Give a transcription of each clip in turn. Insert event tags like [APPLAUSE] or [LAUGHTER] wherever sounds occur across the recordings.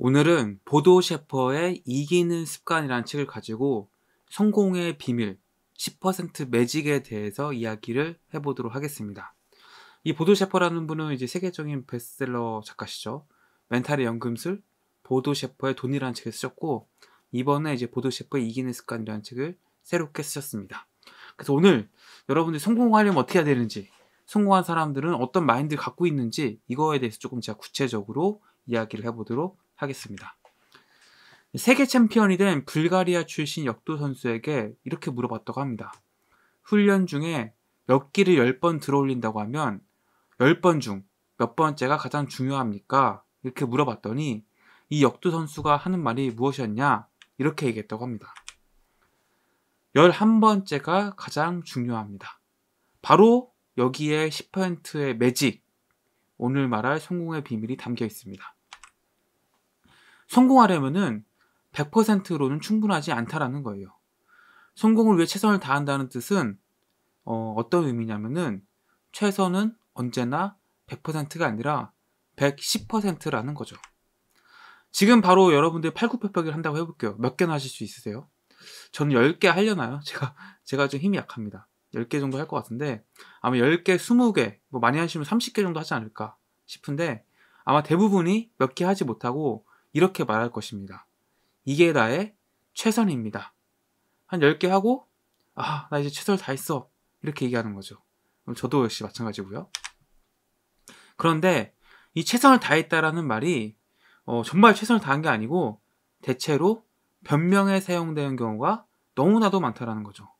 오늘은 보도 셰퍼의 이기는 습관이라는 책을 가지고 성공의 비밀 10% 매직에 대해서 이야기를 해보도록 하겠습니다. 이 보도 셰퍼라는 분은 이제 세계적인 베스트셀러 작가시죠. 멘탈의 연금술, 보도 셰퍼의 돈이라는 책을 쓰셨고 이번에 이제 보도 셰퍼의 이기는 습관이라는 책을 새롭게 쓰셨습니다. 그래서 오늘 여러분들이 성공하려면 어떻게 해야 되는지, 성공한 사람들은 어떤 마인드를 갖고 있는지 이거에 대해서 조금 제가 구체적으로 이야기를 해보도록 하겠습니다. 세계 챔피언이 된 불가리아 출신 역도 선수에게 이렇게 물어봤다고 합니다. 훈련 중에 역기를 10번 들어올린다고 하면 10번 중 몇 번째가 가장 중요합니까? 이렇게 물어봤더니 이 역도 선수가 하는 말이 무엇이었냐? 이렇게 얘기했다고 합니다. 11번째가 가장 중요합니다. 바로 여기에 10%의 매직, 오늘 말할 성공의 비밀이 담겨 있습니다. 성공하려면은 100%로는 충분하지 않다라는 거예요. 성공을 위해 최선을 다한다는 뜻은 어, 어떤 의미냐면은 최선은 언제나 100%가 아니라 110%라는 거죠. 지금 바로 여러분들 팔굽혀펴기를 한다고 해볼게요. 몇 개나 하실 수 있으세요? 저는 10개 하려나요? [LAUGHS] 제가, 제가 좀 힘이 약합니다. 10개 정도 할 것 같은데, 아마 10개, 20개, 뭐 많이 하시면 30개 정도 하지 않을까 싶은데, 아마 대부분이 몇 개 하지 못하고, 이렇게 말할 것입니다. 이게 나의 최선입니다. 한 10개 하고, 아, 나 이제 최선을 다했어. 이렇게 얘기하는 거죠. 그럼 저도 역시 마찬가지고요. 그런데 이 최선을 다했다라는 말이 어, 정말 최선을 다한 게 아니고 대체로 변명에 사용되는 경우가 너무나도 많다라는 거죠.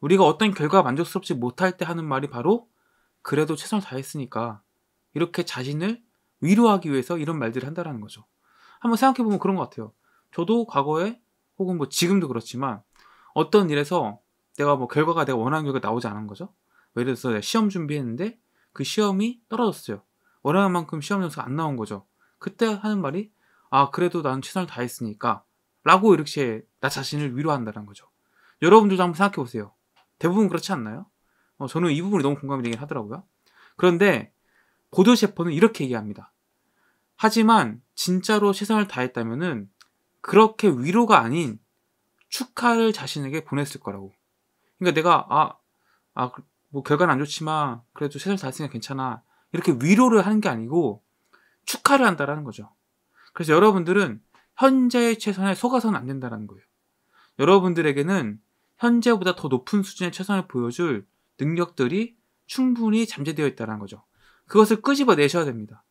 우리가 어떤 결과가 만족스럽지 못할 때 하는 말이 바로 그래도 최선을 다했으니까 이렇게 자신을 위로하기 위해서 이런 말들을 한다라는 거죠. 한번 생각해 보면 그런 것 같아요. 저도 과거에 혹은 뭐 지금도 그렇지만 어떤 일에서 내가 뭐 결과가 내가 원하는 결과가 나오지 않은 거죠. 뭐 예를 들어서 시험 준비했는데 그 시험이 떨어졌어요. 원하는 만큼 시험 점수가 안 나온 거죠. 그때 하는 말이 아 그래도 나는 최선을 다했으니까 라고 이렇게 나 자신을 위로한다는 거죠. 여러분들도 한번 생각해 보세요. 대부분 그렇지 않나요? 어, 저는 이 부분이 너무 공감이 되긴 하더라고요. 그런데 보드 셰퍼는 이렇게 얘기합니다. 하지만 진짜로 최선을 다했다면은 그렇게 위로가 아닌 축하를 자신에게 보냈을 거라고. 그러니까 내가 아, 아, 그, 뭐 결과는 안 좋지만 그래도 최선을 다했으니까 괜찮아. 이렇게 위로를 하는 게 아니고 축하를 한다라는 거죠. 그래서 여러분들은 현재의 최선에 속아서는 안 된다라는 거예요. 여러분들에게는 현재보다 더 높은 수준의 최선을 보여줄 능력들이 충분히 잠재되어 있다는 거죠. 그것을 끄집어내셔야 됩니다.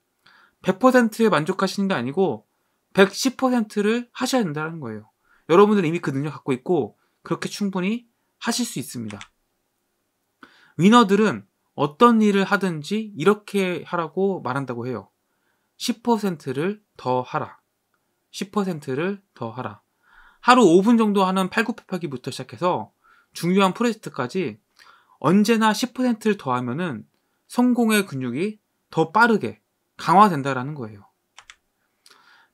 100%에 만족하시는 게 아니고 110%를 하셔야 된다는 거예요. 여러분들은 이미 그 능력 갖고 있고 그렇게 충분히 하실 수 있습니다. 위너들은 어떤 일을 하든지 이렇게 하라고 말한다고 해요. 10%를 더 하라. 10%를 더 하라. 하루 5분 정도 하는 팔굽혀펴기부터 시작해서 중요한 프로젝트까지 언제나 10%를 더하면은 성공의 근육이 더 빠르게 강화된다라는 거예요.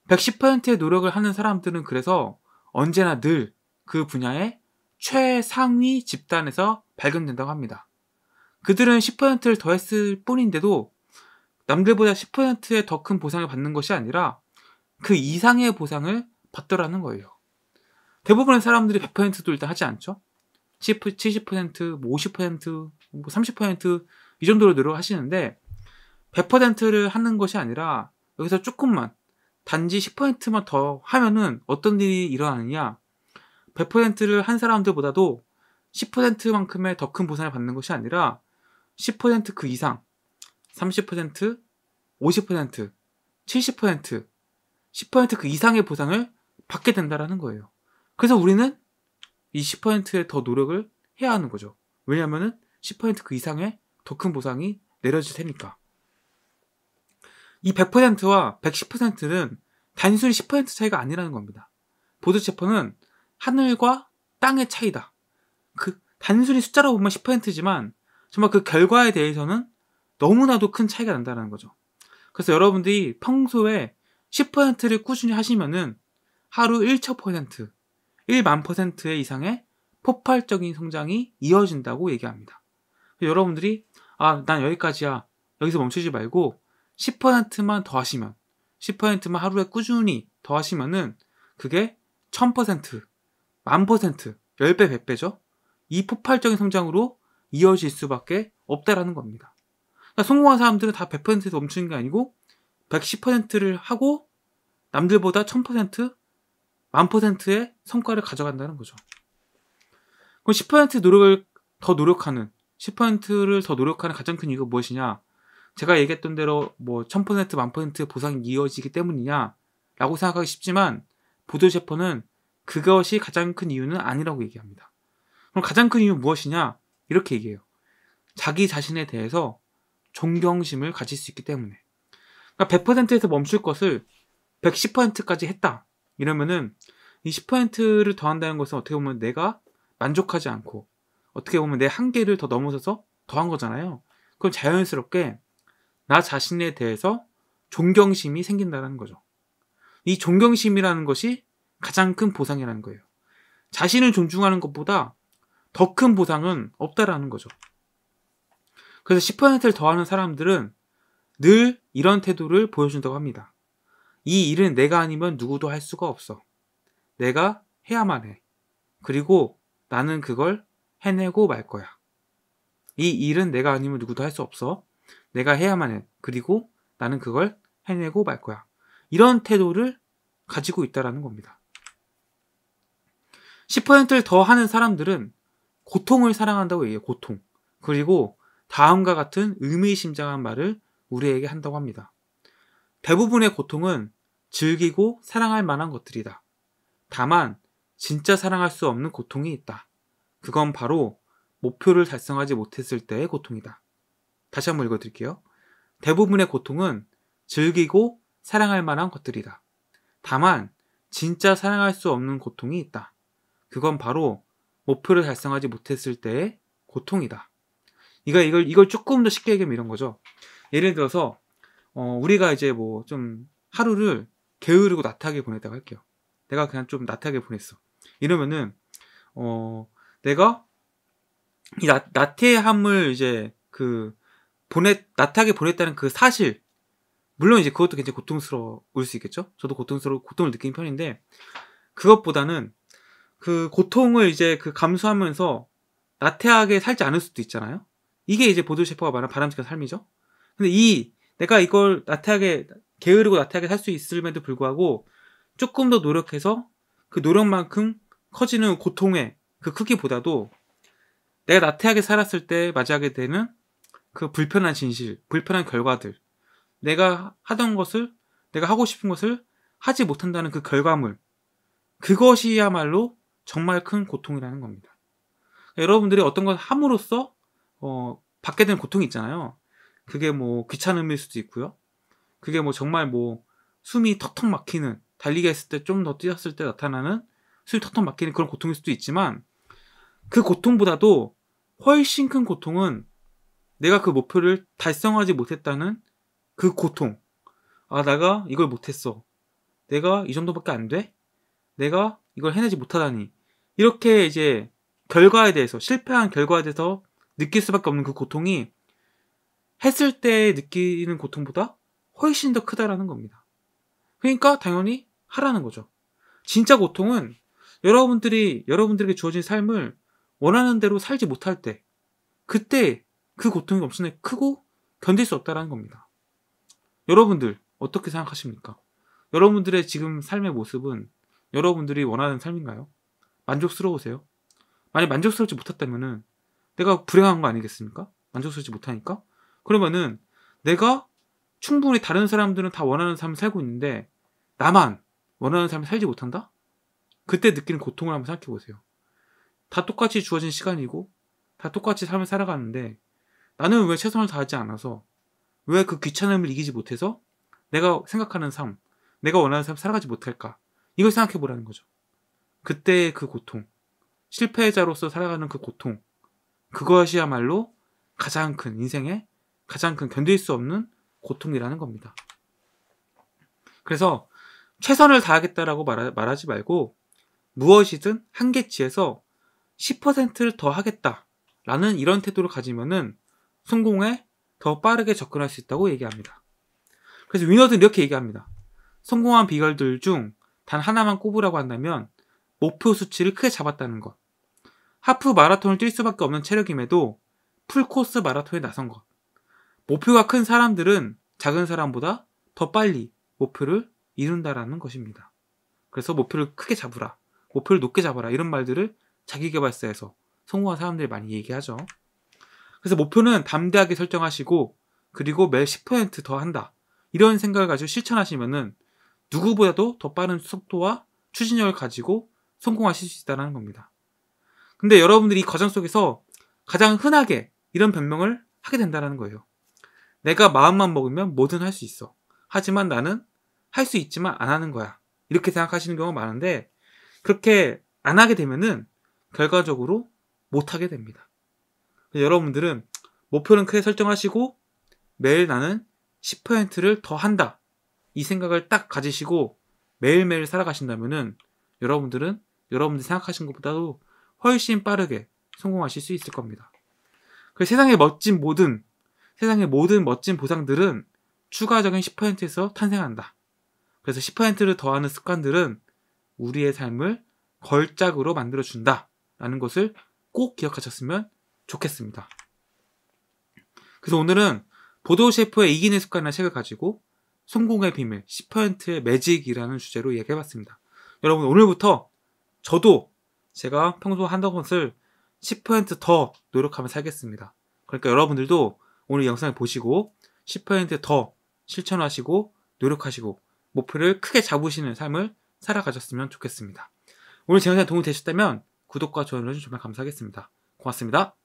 110%의 노력을 하는 사람들은 그래서 언제나 늘 그 분야의 최상위 집단에서 발견된다고 합니다. 그들은 10%를 더했을 뿐인데도 남들보다 10%의 더 큰 보상을 받는 것이 아니라 그 이상의 보상을 받더라는 거예요. 대부분의 사람들이 100%도 일단 하지 않죠? 70%, 50%, 30%이 정도로 노력하시는데 100%를 하는 것이 아니라 여기서 조금만 단지 10%만 더 하면은 어떤 일이 일어나느냐 100%를 한 사람들보다도 10%만큼의 더 큰 보상을 받는 것이 아니라 10%그 이상 30% 50% 70% 10%그 이상의 보상을 받게 된다라는 거예요. 그래서 우리는 이 10%의 더 노력을 해야 하는 거죠. 왜냐하면 10%그 이상의 더 큰 보상이 내려질 테니까. 이 100%와 110%는 단순히 10% 차이가 아니라는 겁니다. 보드 체포는 하늘과 땅의 차이다. 그 단순히 숫자로 보면 10%지만 정말 그 결과에 대해서는 너무나도 큰 차이가 난다는 거죠. 그래서 여러분들이 평소에 10%를 꾸준히 하시면은 하루 1초퍼센트 1만 퍼센트의 이상의 폭발적인 성장이 이어진다고 얘기합니다. 여러분들이 아, 난 여기까지야. 여기서 멈추지 말고 10%만 더 하시면 10%만 하루에 꾸준히 더 하시면은 그게 1000%, 1000%, 10배, 100배죠? 이 폭발적인 성장으로 이어질 수밖에 없다라는 겁니다. 그러니까 성공한 사람들은 다 100%에서 멈추는 게 아니고 110%를 하고 남들보다 1000%, 1000%의 성과를 가져간다는 거죠. 그럼 10% 노력을 더 노력하는 10%를 더 노력하는 가장 큰 이유가 무엇이냐? 제가 얘기했던 대로 뭐 1000%, 1000% 보상이 이어지기 때문이냐라고 생각하기 쉽지만 보드 제퍼는 그것이 가장 큰 이유는 아니라고 얘기합니다. 그럼 가장 큰 이유는 무엇이냐? 이렇게 얘기해요. 자기 자신에 대해서 존경심을 가질 수 있기 때문에. 그러니까 100%에서 멈출 것을 110%까지 했다. 이러면은 이 10%를 더한다는 것은 어떻게 보면 내가 만족하지 않고 어떻게 보면 내 한계를 더 넘어서서 더한 거잖아요. 그럼 자연스럽게 나 자신에 대해서 존경심이 생긴다는 거죠. 이 존경심이라는 것이 가장 큰 보상이라는 거예요. 자신을 존중하는 것보다 더 큰 보상은 없다라는 거죠. 그래서 10%를 더하는 사람들은 늘 이런 태도를 보여준다고 합니다. 이 일은 내가 아니면 누구도 할 수가 없어. 내가 해야만 해. 그리고 나는 그걸 해내고 말 거야. 이 일은 내가 아니면 누구도 할 수 없어. 내가 해야만 해. 그리고 나는 그걸 해내고 말 거야. 이런 태도를 가지고 있다라는 겁니다. 10%를 더 하는 사람들은 고통을 사랑한다고 얘기해요. 고통. 그리고 다음과 같은 의미심장한 말을 우리에게 한다고 합니다. 대부분의 고통은 즐기고 사랑할 만한 것들이다. 다만 진짜 사랑할 수 없는 고통이 있다. 그건 바로 목표를 달성하지 못했을 때의 고통이다. 다시 한 번 읽어드릴게요. 대부분의 고통은 즐기고 사랑할 만한 것들이다. 다만 진짜 사랑할 수 없는 고통이 있다. 그건 바로 목표를 달성하지 못했을 때의 고통이다. 이가 이걸 이걸 조금 더 쉽게 얘기하면 이런 거죠. 예를 들어서 어, 우리가 이제 뭐 좀 하루를 게으르고 나태하게 보냈다고 할게요. 내가 그냥 좀 나태하게 보냈어. 이러면은 어, 내가 이 나, 나태함을 이제 그 보냈 나타하게 보냈다는 그 사실 물론 이제 그것도 굉장히 고통스러울 수 있겠죠. 저도 고통스러워 고통을 느끼는 편인데 그것보다는 그 고통을 이제 그 감수하면서 나태하게 살지 않을 수도 있잖아요. 이게 이제 보조 셰퍼가 말하는 바람직한 삶이죠. 근데 이 내가 이걸 나태하게 게으르고 나태하게 살 수 있음에도 불구하고 조금 더 노력해서 그 노력만큼 커지는 고통의 그 크기보다도 내가 나태하게 살았을 때 맞이하게 되는 그 불편한 진실, 불편한 결과들, 내가 하던 것을, 내가 하고 싶은 것을 하지 못한다는 그 결과물, 그것이야말로 정말 큰 고통이라는 겁니다. 그러니까 여러분들이 어떤 것을 함으로써 어, 받게 되는 고통이 있잖아요. 그게 뭐 귀찮음일 수도 있고요. 그게 뭐 정말 뭐 숨이 턱턱 막히는 달리기 했을 때 좀 더 뛰었을 때 나타나는 숨이 턱턱 막히는 그런 고통일 수도 있지만 그 고통보다도 훨씬 큰 고통은 내가 그 목표를 달성하지 못했다는 그 고통. 아, 내가 이걸 못했어. 내가 이 정도밖에 안 돼? 내가 이걸 해내지 못하다니. 이렇게 이제 결과에 대해서, 실패한 결과에 대해서 느낄 수밖에 없는 그 고통이 했을 때 느끼는 고통보다 훨씬 더 크다라는 겁니다. 그러니까 당연히 하라는 거죠. 진짜 고통은 여러분들이, 여러분들에게 주어진 삶을 원하는 대로 살지 못할 때, 그때 그 고통이 엄청나게 크고 견딜 수 없다라는 겁니다. 여러분들 어떻게 생각하십니까? 여러분들의 지금 삶의 모습은 여러분들이 원하는 삶인가요? 만족스러우세요? 만약 만족스럽지 못했다면은 내가 불행한 거 아니겠습니까? 만족스럽지 못하니까? 그러면은 내가 충분히 다른 사람들은 다 원하는 삶을 살고 있는데 나만 원하는 삶을 살지 못한다? 그때 느끼는 고통을 한번 생각해 보세요. 다 똑같이 주어진 시간이고 다 똑같이 삶을 살아가는데 나는 왜 최선을 다하지 않아서 왜 그 귀찮음을 이기지 못해서 내가 생각하는 삶, 내가 원하는 삶 살아가지 못할까? 이걸 생각해 보라는 거죠. 그때의 그 고통, 실패자로서 살아가는 그 고통, 그것이야말로 가장 큰 인생의 가장 큰 견딜 수 없는 고통이라는 겁니다. 그래서 최선을 다하겠다라고 말하, 지 말고 무엇이든 한계치에서 10%를 더 하겠다라는 이런 태도를 가지면은 성공에 더 빠르게 접근할 수 있다고 얘기합니다. 그래서 위너들은 이렇게 얘기합니다. 성공한 비결들 중 단 하나만 꼽으라고 한다면 목표 수치를 크게 잡았다는 것. 하프 마라톤을 뛸 수밖에 없는 체력임에도 풀코스 마라톤에 나선 것. 목표가 큰 사람들은 작은 사람보다 더 빨리 목표를 이룬다라는 것입니다. 그래서 목표를 크게 잡으라. 목표를 높게 잡아라. 이런 말들을 자기개발서에서 성공한 사람들이 많이 얘기하죠. 그래서 목표는 담대하게 설정하시고 그리고 매 10%더 한다. 이런 생각을 가지고 실천하시면은 누구보다도 더 빠른 속도와 추진력을 가지고 성공하실 수 있다는 겁니다. 근데 여러분들이 이 과정 속에서 가장 흔하게 이런 변명을 하게 된다는 거예요. 내가 마음만 먹으면 뭐든 할 수 있어. 하지만 나는 할 수 있지만 안 하는 거야. 이렇게 생각하시는 경우가 많은데 그렇게 안 하게 되면은 결과적으로 못 하게 됩니다. 여러분들은 목표는 크게 설정하시고 매일 나는 10%를 더 한다. 이 생각을 딱 가지시고 매일매일 살아가신다면 여러분들은 여러분들이 생각하신 것보다도 훨씬 빠르게 성공하실 수 있을 겁니다. 그 세상의 멋진 모든 세상의 모든 멋진 보상들은 추가적인 10%에서 탄생한다. 그래서 10%를 더하는 습관들은 우리의 삶을 걸작으로 만들어준다. 라는 것을 꼭 기억하셨으면 좋겠습니다. 그래서 오늘은 보도 셰프의 이기는 습관이라는 책을 가지고 성공의 비밀 10%의 매직이라는 주제로 이야기해봤습니다. 여러분 오늘부터 저도 제가 평소 한다는 것을 10%더 노력하며 살겠습니다. 그러니까 여러분들도 오늘 영상을 보시고 10%더 실천하시고 노력하시고 목표를 크게 잡으시는 삶을 살아가셨으면 좋겠습니다. 오늘 제 영상 에 도움이 되셨다면 구독과 좋아요를 해주셔서 정말 감사하겠습니다. 고맙습니다.